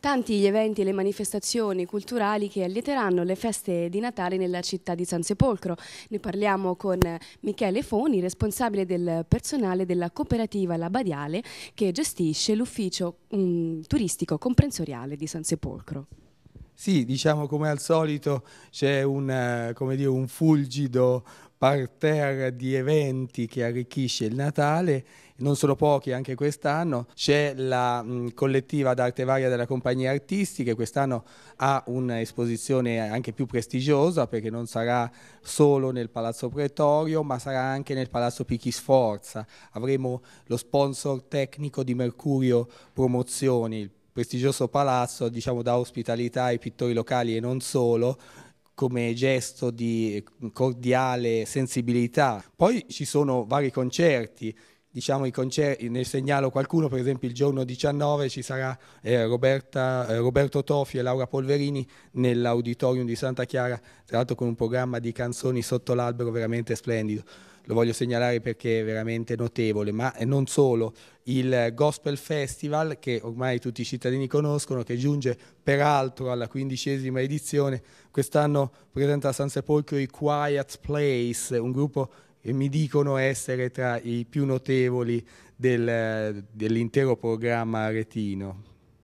Tanti gli eventi e le manifestazioni culturali che allieteranno le feste di Natale nella città di San Sepolcro. Ne parliamo con Michele Foni, responsabile del personale della cooperativa La che gestisce l'ufficio mm, turistico comprensoriale di San Sepolcro. Sì, diciamo come al solito c'è un, eh, dire, un fulgido parterre di eventi che arricchisce il Natale, non sono pochi anche quest'anno, c'è la mh, mm, collettiva d'arte varia della compagnia artistica quest'anno ha un'esposizione anche più prestigiosa perché non sarà solo nel Palazzo Pretorio ma sarà anche nel Palazzo Picchi Sforza, avremo lo sponsor tecnico di Mercurio Promozioni, il prestigioso palazzo diciamo, da ospitalità ai pittori locali e non solo come gesto di cordiale sensibilità. Poi ci sono vari concerti, diciamo i concerti, ne segnalo qualcuno, per esempio il giorno 19 ci sarà eh, Roberta, eh, Roberto Tofi e Laura Polverini nell'auditorium di Santa Chiara, tra l'altro con un programma di canzoni sotto l'albero veramente splendido lo voglio segnalare perché è veramente notevole, ma non solo, il Gospel Festival che ormai tutti i cittadini conoscono, che giunge peraltro alla quindicesima edizione, quest'anno presenta a San Sepolcro i Quiet Place, un gruppo che mi dicono essere tra i più notevoli del, dell'intero programma retino.